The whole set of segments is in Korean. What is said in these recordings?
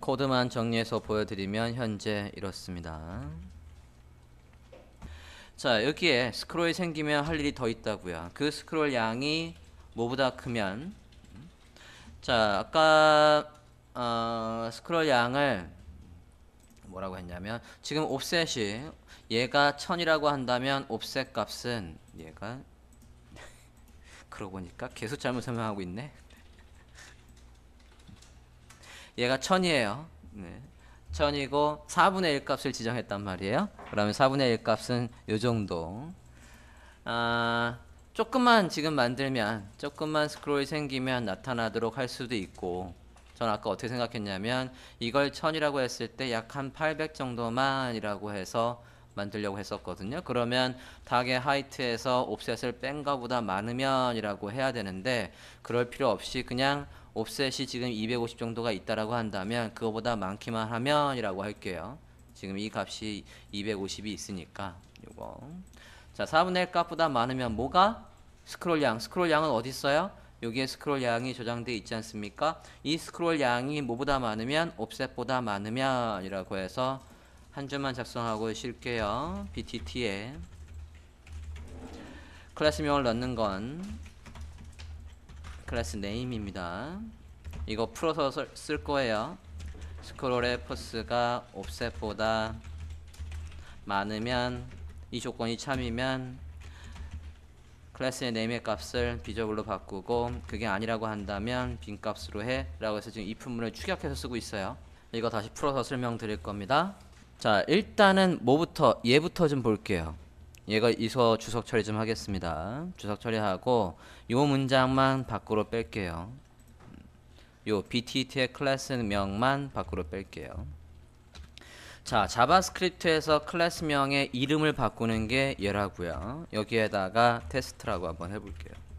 코드만 정리해서 보여드리면 현재 이렇습니다 자 여기에 스크롤이 생기면 할 일이 더 있다고요 그 스크롤 양이 뭐보다 크면 자 아까 어, 스크롤 양을 뭐라고 했냐면 지금 옵셋이 얘가 1000이라고 한다면 옵셋 값은 얘가 그러고 보니까 계속 잘못 설명하고 있네 얘가 1 0 0 0이에요 네. 0이고 4분의 1 값을 지정했단 말이에요. 그러면 4분의 1 값은 요 정도. 아, 조금만 지금 만들면 조금만 스크롤이 생기면 나타나도록 할 수도 있고 전 아까 어떻게 생각했냐면 이걸 1 0 0 0이라고 했을 때 약 한 800 정도만이라고 해서 만들려고 했었거든요. 그러면 닭의 하이트에서 옵셋을 뺀것보다 많으면이라고 해야 되는데 그럴 필요 없이 그냥 옵셋이 지금 250 정도가 있다라고 한다면 그거보다 많기만 하면이라고 할게요. 지금 이 값이 250이 있으니까 요거 자 4분의 1 값보다 많으면 뭐가 스크롤 양 스크롤 양은 어디 있어요? 여기에 스크롤 양이 저장돼 있지 않습니까? 이 스크롤 양이 뭐보다 많으면 옵셋보다 많으면이라고 해서 한 줄만 작성하고 쉴게요. BTT에 클래스명을 넣는 건 클래스 네임입니다 이거 풀어서 쓸, 쓸 거예요 스크롤 의퍼스가 옵셋보다 많으면 이 조건이 참이면 클래스의 네임의 값을 비저블로 바꾸고 그게 아니라고 한다면 빈 값으로 해 라고 해서 지금 이 품문을 추격해서 쓰고 있어요 이거 다시 풀어서 설명드릴 겁니다 자 일단은 뭐부터 얘부터 좀 볼게요 얘가 이서 주석 처리 좀 하겠습니다. 주석 처리하고 요 문장만 밖으로 뺄게요. 요 BTT의 클래스명만 밖으로 뺄게요. 자, 자바스크립트에서 클래스명의 이름을 바꾸는 게 얘라고요. 여기에다가 테스트라고 한번 해볼게요.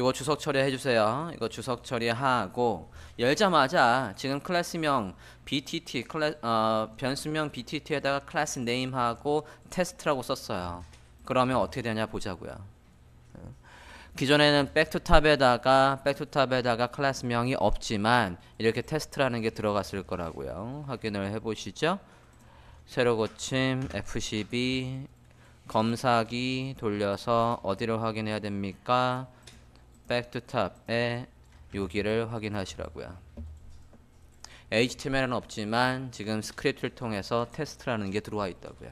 이거 주석 처리해 주세요. 이거 주석 처리하고 열자마자 지금 클래스명 BTT 클래 어, 변수명 BTT에다가 클래스 네임하고 테스트라고 썼어요. 그러면 어떻게 되냐 보자고요. 기존에는 백투탑에다가 백투탑에다가 클래스명이 없지만 이렇게 테스트라는 게 들어갔을 거라고요. 확인을 해보시죠. 새로 고침 F12 검사기 돌려서 어디를 확인해야 됩니까? 백투탑의 요기를 확인하시라고요. HTML은 없지만 지금 스크립트를 통해서 테스트라는 게 들어와 있다고요.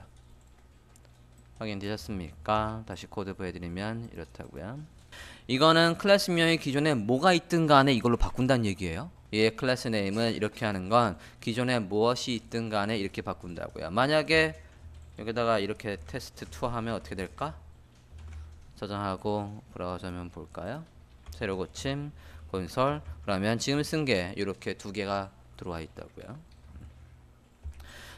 확인되셨습니까? 다시 코드 보여드리면 이렇다고요. 이거는 클래스 명이 기존에 뭐가 있든 간에 이걸로 바꾼다는 얘기예요. 이 예, 클래스 네임은 이렇게 하는 건 기존에 무엇이 있든 간에 이렇게 바꾼다고요. 만약에 여기다가 이렇게 테스트 2 하면 어떻게 될까? 저장하고 브라우저면 볼까요? 새로 고침, 건설. 그러면 지금 쓴 게 이렇게 두 개가 들어와 있다고요.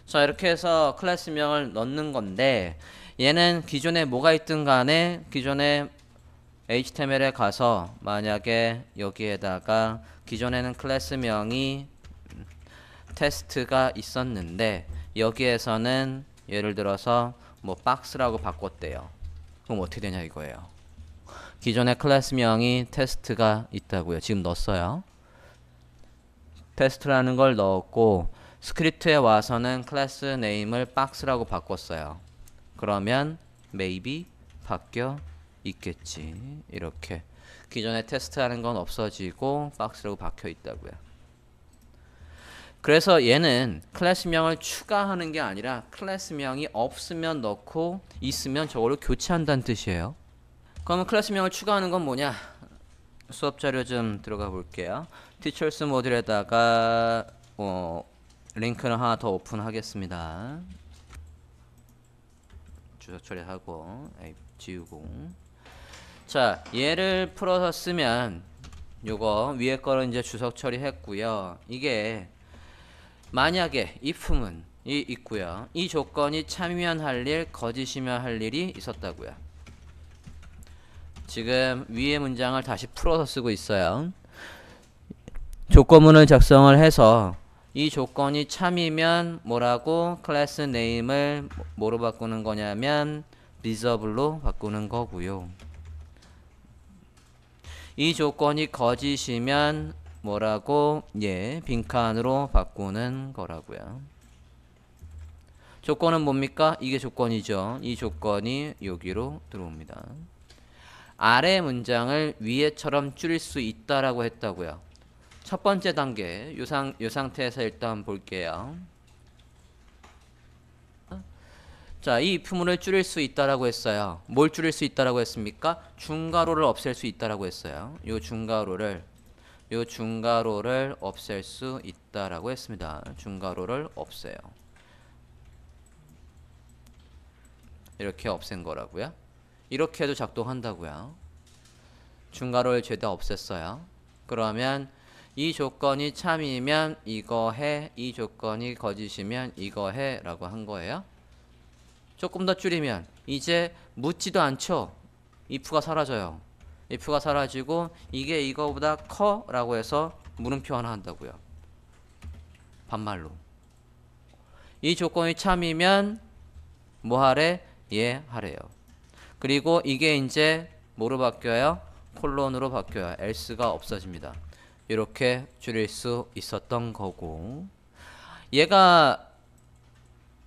자 이렇게 해서 클래스명을 넣는 건데 얘는 기존에 뭐가 있든 간에 기존에 HTML에 가서 만약에 여기에다가 기존에는 클래스명이 테스트가 있었는데 여기에서는 예를 들어서 뭐 박스라고 바꿨대요. 그럼 어떻게 되냐 이거예요. 기존의 클래스명이 테스트가 있다고요. 지금 넣었어요. 테스트라는 걸 넣었고 스크립트에 와서는 클래스 네임을 박스라고 바꿨어요. 그러면 maybe 바뀌어 있겠지. 이렇게 기존에 테스트하는 건 없어지고 박스라고 바뀌어 있다고요. 그래서 얘는 클래스명을 추가하는 게 아니라 클래스명이 없으면 넣고 있으면 저걸로 교체한다는 뜻이에요. 그러면 클래스명을 추가하는 건 뭐냐? 수업 자료 좀 들어가 볼게요. 티처스 모듈에다가 어, 링크를 하나 더 오픈하겠습니다. 주석 처리하고 지우고 자 얘를 풀어서 쓰면 요거 위에 거를 이제 주석 처리했고요. 이게 만약에 이 품은 이 있고요. 이 조건이 참여한 할 일, 거짓이면 할 일이 있었다고요. 지금 위의 문장을 다시 풀어서 쓰고 있어요. 조건문을 작성을 해서 이 조건이 참이면 뭐라고 클래스 네임을 뭐로 바꾸는 거냐면 리서블로 바꾸는 거고요. 이 조건이 거짓이면 뭐라고 예 빈칸으로 바꾸는 거라고요. 조건은 뭡니까? 이게 조건이죠. 이 조건이 여기로 들어옵니다. 아래 문장을 위에처럼 줄일 수 있다라고 했다고요. 첫 번째 단계 요상 요 상태에서 일단 볼게요. 자, 이표을 줄일 수 있다라고 했어요. 뭘 줄일 수 있다라고 했습니까? 중괄호를 없앨 수 있다라고 했어요. 요 중괄호를 요 중괄호를 없앨 수 있다라고 했습니다. 중괄호를 없애요. 이렇게 없앤 거라고요. 이렇게 해도 작동한다고요. 중괄호를 죄다 없앴어요. 그러면 이 조건이 참이면 이거 해, 이 조건이 거짓이면 이거 해 라고 한 거예요. 조금 더 줄이면 이제 묻지도 않죠. if가 사라져요. if가 사라지고 이게 이거보다 커 라고 해서 물음표 하나 한다고요. 반말로. 이 조건이 참이면 뭐 하래? 예 하래요. 그리고 이게 이제 뭐로 바뀌어요? 콜론으로 바뀌어요. else가 없어집니다. 이렇게 줄일 수 있었던 거고 얘가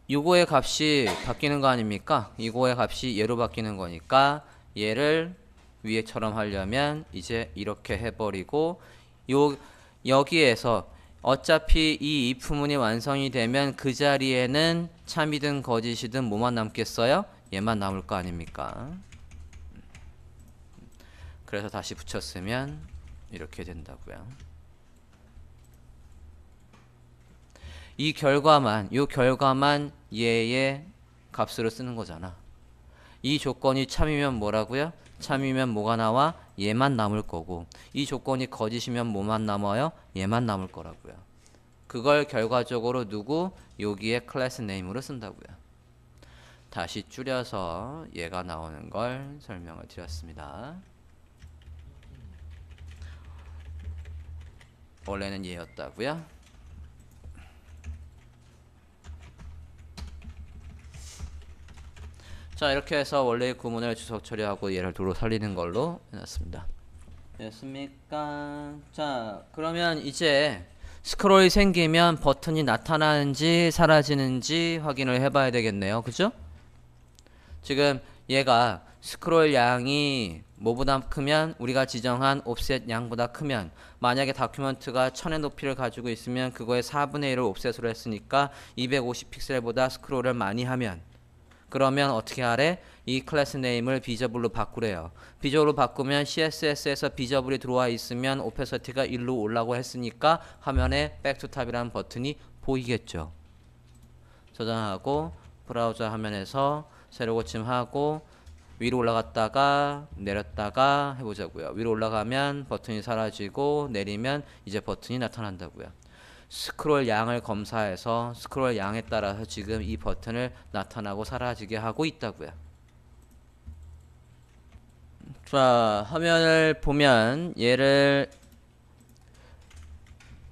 이거의 값이 바뀌는 거 아닙니까? 이거의 값이 얘로 바뀌는 거니까 얘를 위에처럼 하려면 이제 이렇게 해버리고 요 여기에서 어차피 이 if 문이 완성이 되면 그 자리에는 참이든 거짓이든 뭐만 남겠어요? 얘만 남을 거 아닙니까? 그래서 다시 붙였으면 이렇게 된다고요. 이 결과만, 이 결과만 얘의 값으로 쓰는 거잖아. 이 조건이 참이면 뭐라고요? 참이면 뭐가 나와? 얘만 남을 거고 이 조건이 거짓이면 뭐만 남아요? 얘만 남을 거라고요. 그걸 결과적으로 누구? 여기에 클래스 네임으로 쓴다고요. 다시 줄여서 얘가 나오는 걸 설명을 드렸습니다. 원래는 얘였다고요? 자 이렇게 해서 원래의 구문을 주석 처리하고 얘를 도로 살리는 걸로 해놨습니다. 됐습니까? 자 그러면 이제 스크롤이 생기면 버튼이 나타나는지 사라지는지 확인을 해봐야 되겠네요. 그죠? 지금 얘가 스크롤 양이 뭐보다 크면 우리가 지정한 옵셋 양보다 크면 만약에 다큐먼트가 1000의 높이를 가지고 있으면 그거의 4분의 1을 옵셋으로 했으니까 250 픽셀보다 스크롤을 많이 하면 그러면 어떻게 하래? 이 클래스 네임을 비저블로 바꾸래요. 비저블로 바꾸면 CSS에서 비저블이 들어와 있으면 오페서티가 1로 올라고 했으니까 화면에 백투탑이라는 버튼이 보이겠죠. 저장하고 브라우저 화면에서 새로 고침하고 위로 올라갔다가 내렸다가 해보자고요. 위로 올라가면 버튼이 사라지고 내리면 이제 버튼이 나타난다고요. 스크롤 양을 검사해서 스크롤 양에 따라서 지금 이 버튼을 나타나고 사라지게 하고 있다고요. 자, 화면을 보면 얘를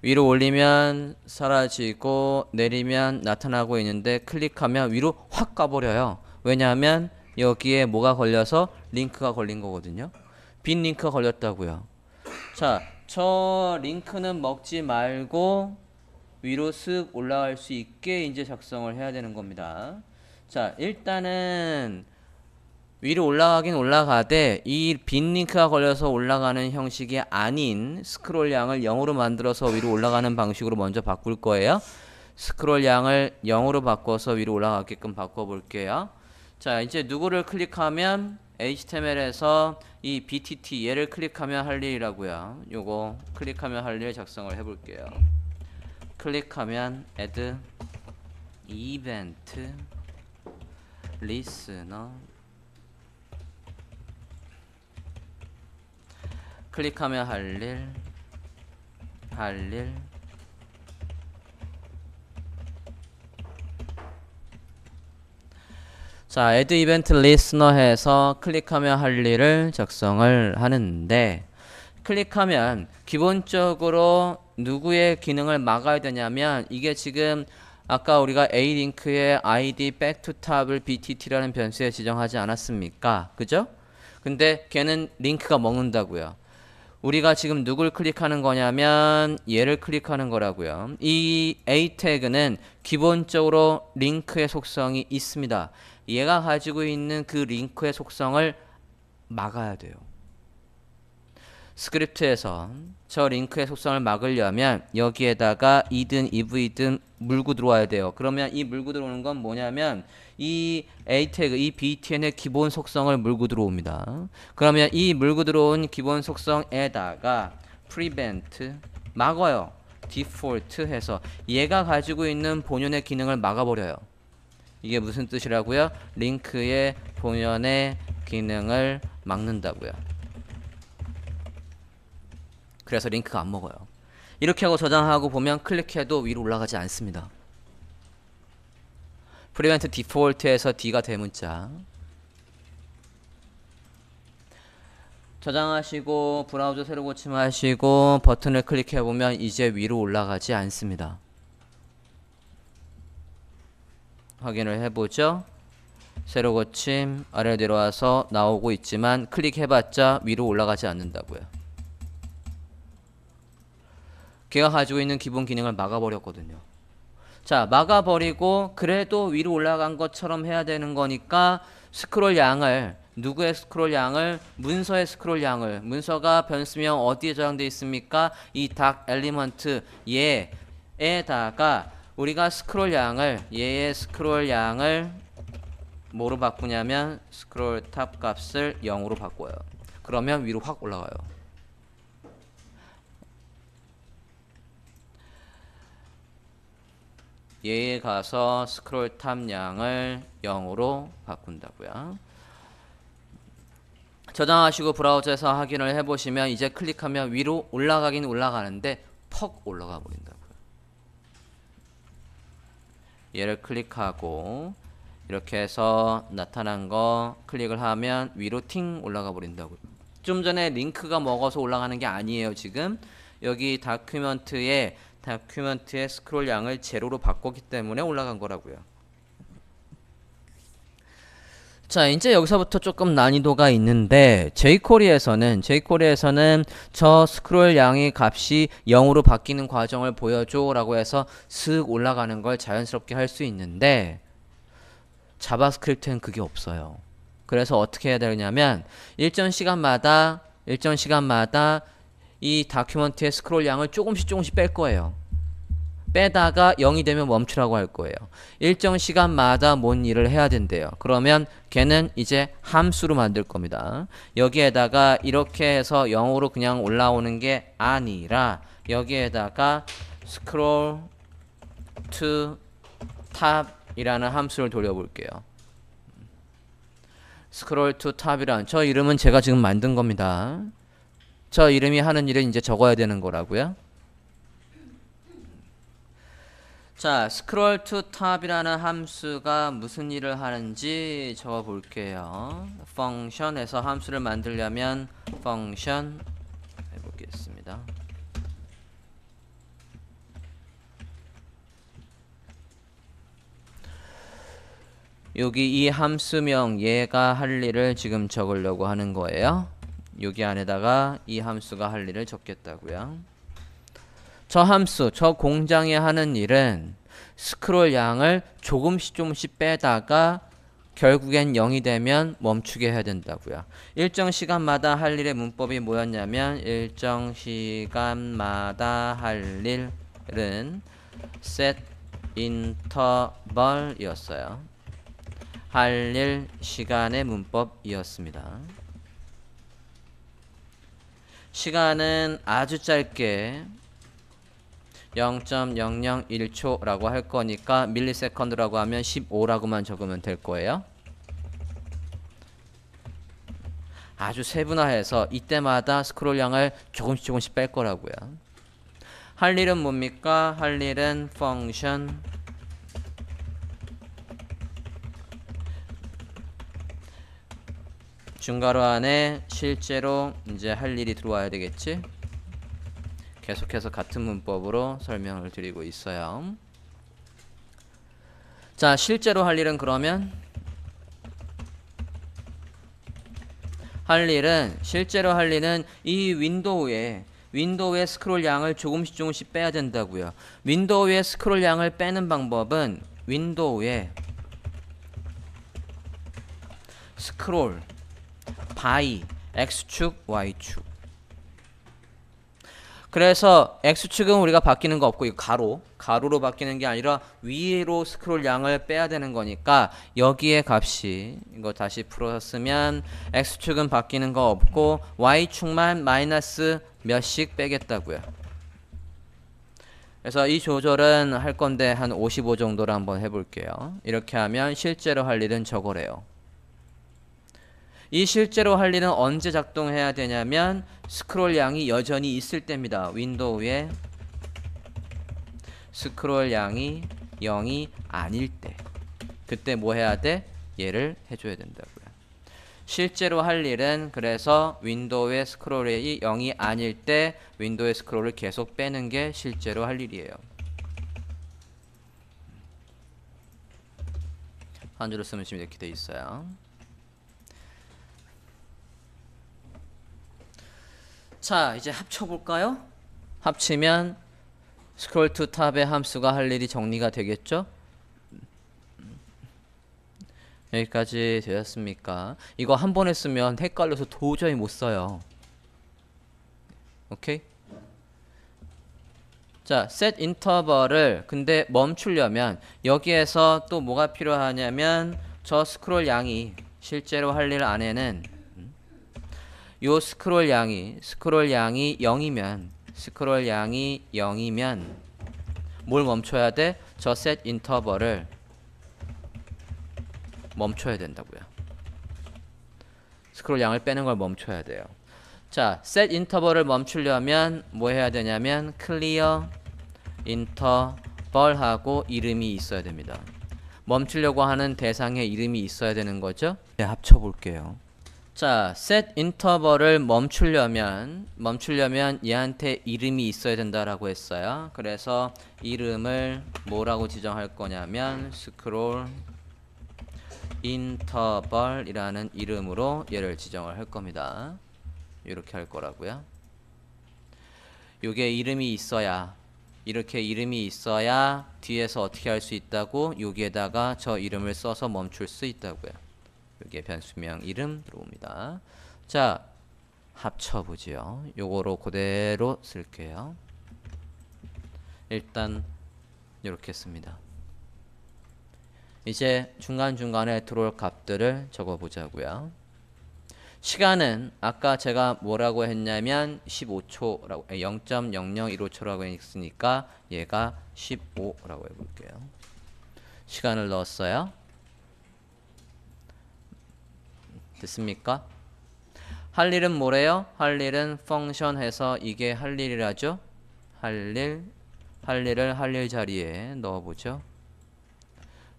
위로 올리면 사라지고 내리면 나타나고 있는데 클릭하면 위로 확 가버려요. 왜냐하면 여기에 뭐가 걸려서 링크가 걸린 거거든요. 빈 링크가 걸렸다고요. 자, 저 링크는 먹지 말고 위로 쓱 올라갈 수 있게 이제 작성을 해야 되는 겁니다. 자, 일단은 위로 올라가긴 올라가되 이 빈 링크가 걸려서 올라가는 형식이 아닌 스크롤 양을 0으로 만들어서 위로 올라가는 방식으로 먼저 바꿀 거예요. 스크롤 양을 0으로 바꿔서 위로 올라가게끔 바꿔 볼게요. 자 이제 누구를 클릭하면 HTML에서 이 BTT 얘를 클릭하면 할 일이라고요 요거 클릭하면 할 일 작성을 해볼게요 클릭하면 add event listener 클릭하면 할일할일 자, 애드 이벤트 리스너 l 에서 클릭하면 할 일을 작성을 하는데 클릭하면 기본적으로 누구의 기능을 막아야 되냐면 이게 지금 아까 우리가 a 링크의 id back to top을 btt라는 변수에 지정하지 않았습니까? 그죠? 근데 걔는 링크가 먹는다고요. 우리가 지금 누굴 클릭하는 거냐면 얘를 클릭하는 거라고요. 이 a 태그는 기본적으로 링크의 속성이 있습니다. 얘가 가지고 있는 그 링크의 속성을 막아야 돼요. 스크립트에서 저 링크의 속성을 막으려면 여기에다가 이든 ev든 물고 들어와야 돼요. 그러면 이 물고 들어오는 건 뭐냐면 이 a 태그, 이 b tn의 기본 속성을 물고 들어옵니다. 그러면 이 물고 들어온 기본 속성에다가 prevent 막어요. default 해서 얘가 가지고 있는 본연의 기능을 막아버려요. 이게 무슨 뜻이라고요? 링크의 본연의 기능을 막는다고요. 그래서 링크가 안 먹어요. 이렇게 하고 저장하고 보면 클릭해도 위로 올라가지 않습니다. 프리벤트 디폴트에서 D가 대문자 저장하시고 브라우저 새로 고침하시고 버튼을 클릭해보면 이제 위로 올라가지 않습니다. 확인을 해보죠. 세로 고침 아래로 내려와서 나오고 있지만 클릭해봤자 위로 올라가지 않는다고요. 걔가 가지고 있는 기본 기능을 막아버렸거든요. 자 막아버리고 그래도 위로 올라간 것처럼 해야 되는 거니까 스크롤 양을 누구의 스크롤 양을 문서의 스크롤 양을 문서가 변수명 어디에 저장돼 있습니까? 이 닥 엘리먼트 얘에다가 우리가 스크롤 양을 얘의 스크롤 양을 뭐로 바꾸냐면 스크롤 탑 값을 0으로 바꿔요. 그러면 위로 확 올라가요. 얘에 가서 스크롤 탑 양을 0으로 바꾼다고요. 저장하시고 브라우저에서 확인을 해보시면 이제 클릭하면 위로 올라가긴 올라가는데 퍽 올라가 버린다. 얘를 클릭하고 이렇게 해서 나타난 거 클릭을 하면 위로 팅 올라가 버린다고좀 전에 링크가 먹어서 올라가는 게 아니에요. 지금 여기 다큐멘트에 다큐멘트의 스크롤 양을 제로로 바꿨기 때문에 올라간 거라고요. 자, 이제 여기서부터 조금 난이도가 있는데 제이코리에서는 제이코리에서는 저 스크롤 양의 값이 0으로 바뀌는 과정을 보여줘라고 해서 쓱 올라가는 걸 자연스럽게 할 수 있는데 자바스크립트는 그게 없어요. 그래서 어떻게 해야 되냐면 일정 시간마다 일정 시간마다 이다큐먼트의 스크롤 양을 조금씩 조금씩 뺄 거예요. 빼다가 0이 되면 멈추라고 할 거예요. 일정 시간마다 뭔 일을 해야 된대요. 그러면 걔는 이제 함수로 만들 겁니다. 여기에다가 이렇게 해서 0으로 그냥 올라오는 게 아니라 여기에다가 scroll to top 이라는 함수를 돌려볼게요. scroll to top이란 저 이름은 제가 지금 만든 겁니다. 저 이름이 하는 일은 이제 적어야 되는 거라고요. 자, scroll to top이라는 함수가 무슨 일을 하는지 적어 볼게요. function에서 함수를 만들려면 function 해보겠습니다. 여기 이 함수명 얘가 할 일을 지금 적으려고 하는 거예요. 여기 안에다가 이 함수가 할 일을 적겠다고요. 저 함수, 저 공장에 하는 일은 스크롤 양을 조금씩 조금씩 빼다가 결국엔 0이 되면 멈추게 해야 된다고요. 일정 시간마다 할 일의 문법이 뭐였냐면 일정 시간마다 할 일은 set interval이었어요. 할 일 시간의 문법이었습니다. 시간은 아주 짧게 0.001초라고 할 거니까 밀리세컨드라고 하면 15라고만 적으면 될 거예요. 아주 세분화해서 이때마다 스크롤량을 조금씩 조금씩 뺄 거라고요. 할 일은 뭡니까? 할 일은 function 중괄호 안에 실제로 이제 할 일이 들어와야 되겠지? 계속해서 같은 문법으로 설명을 드리고 있어요. 자, 실제로 할 일은 그러면 할 일은 실제로 할 일은 이 윈도우에 윈도우의 스크롤 양을 조금씩 조금씩 빼야 된다고요. 윈도우의 스크롤 양을 빼는 방법은 윈도우에 스크롤 바이 x축 y축 그래서 x축은 우리가 바뀌는 거 없고 이 가로 가로로 바뀌는 게 아니라 위로 스크롤 양을 빼야 되는 거니까 여기에 값이 이거 다시 풀었으면 어 x축은 바뀌는 거 없고 y축만 마이너스 몇씩 빼겠다고요. 그래서 이 조절은 할 건데 한 55 정도로 한번 해볼게요. 이렇게 하면 실제로 할 일은 저거래요. 이 실제로 할 일은 언제 작동해야 되냐면 스크롤 양이 여전히 있을 때입니다. 윈도우에 스크롤 양이 0이 아닐 때 그때 뭐 해야 돼? 얘를 해줘야 된다고요. 실제로 할 일은 그래서 윈도우의 스크롤이 0이 아닐 때 윈도우의 스크롤을 계속 빼는 게 실제로 할 일이에요. 한줄로 쓰면 지금 이렇게 돼 있어요. 자 이제 합쳐볼까요? 합치면 스크롤 투 탑의 함수가 할 일이 정리가 되겠죠? 여기까지 되었습니까? 이거 한 번 했으면 헷갈려서 도저히 못 써요. 오케이? 자, set 인터벌을 근데 멈추려면 여기에서 또 뭐가 필요하냐면 저 스크롤 양이 실제로 할 일 안에는 요 스크롤 양이 스크롤 양이 0이면 스크롤 양이 0이면 뭘 멈춰야 돼? 저셋 인터벌을 멈춰야 된다고요. 스크롤 양을 빼는 걸 멈춰야 돼요. 자, 셋 인터벌을 멈추려면 뭐 해야 되냐면 클리어 인터벌하고 이름이 있어야 됩니다. 멈추려고 하는 대상의 이름이 있어야 되는 거죠? 네, 합쳐 볼게요. 자, set 인터벌을 멈추려면 멈추려면 얘한테 이름이 있어야 된다라고 했어요. 그래서 이름을 뭐라고 지정할 거냐면 scroll 인터벌이라는 이름으로 얘를 지정을 할 겁니다. 이렇게 할 거라고요. 요게 이름이 있어야 이렇게 이름이 있어야 뒤에서 어떻게 할 수 있다고 여기에다가 저 이름을 써서 멈출 수 있다고요. 여기에 변수명 이름 들어옵니다. 자, 합쳐보지요. 요거로 그대로 쓸게요. 일단 이렇게 씁니다. 이제 중간중간에 들어올 값들을 적어보자고요. 시간은 아까 제가 뭐라고 했냐면 15초라고 0.0015초라고 했으니까 얘가 15라고 해볼게요. 시간을 넣었어요. 됐습니까? 할 일은 뭐래요? 할 일은 펑션 해서 이게 할 일이라죠? 할 일, 할 일을 할 일 자리에 넣어보죠.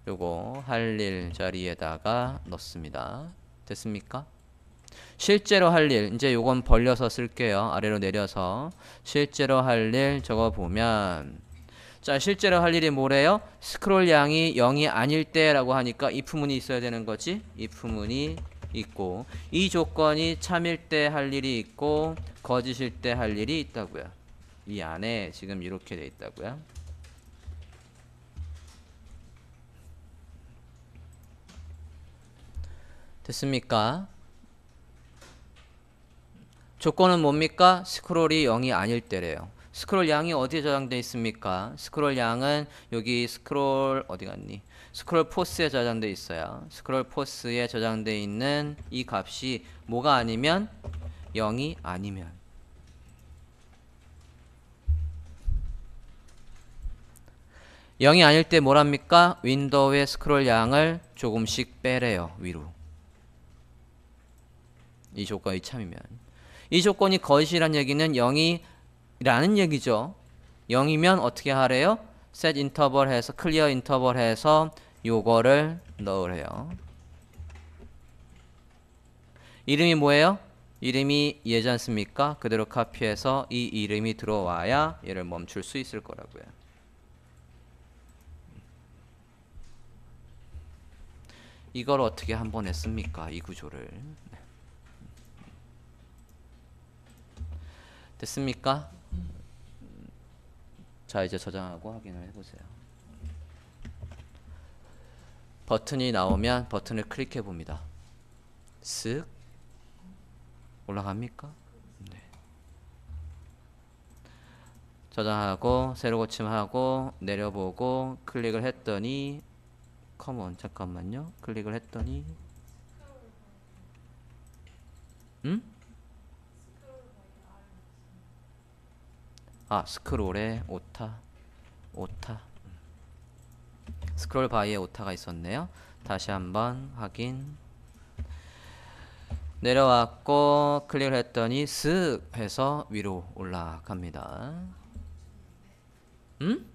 요거 할 일 자리에다가 넣습니다. 됐습니까? 실제로 할 일, 이제 요건 벌려서 쓸게요. 아래로 내려서. 실제로 할 일 적어 보면, 자, 실제로 할 일이 뭐래요? 스크롤 양이 0이 아닐 때라고 하니까 if 문이 있어야 되는 거지? if 문이 있고 이 조건이 참일 때 할 일이 있고 거짓일 때 할 일이 있다고요. 이 안에 지금 이렇게 돼 있다고요. 됐습니까? 조건은 뭡니까? 스크롤이 0이 아닐 때래요. 스크롤 양이 어디에 저장되어 있습니까? 스크롤 양은 여기 스크롤 어디 갔니? 스크롤 포스에 저장되어 있어요. 스크롤 포스에 저장되어 있는 이 값이 뭐가 아니면 0이 아니면 영이 아닐 때 뭐랍니까? 윈도우의 스크롤 양을 조금씩 빼래요. 위로. 이 조건이 참이면. 이 조건이 거짓이란 얘기는 영이 라는 얘기죠. 0이면 어떻게 하래요? set interval 해서 clear interval 해서 요거를 넣으래요. 이름이 뭐예요? 이름이 예지 않습니까? 그대로 카피해서 이 이름이 들어와야 얘를 멈출 수 있을 거라고요. 이걸 어떻게 한번 했습니까? 이 구조를. 네. 됐습니까? 자 이제 저장하고 확인을 해보세요. 버튼이 나오면 버튼을 클릭해 봅니다. 쓱 올라갑니까? 네. 저장하고 새로 고침하고 내려보고 클릭을 했더니 컴온 잠깐만요. 클릭을 했더니 응? 아 스크롤에 오타 오타 스크롤 바위에 오타가 있었네요 다시 한번 확인 내려왔고 클릭을 했더니 슥 해서 위로 올라갑니다 음?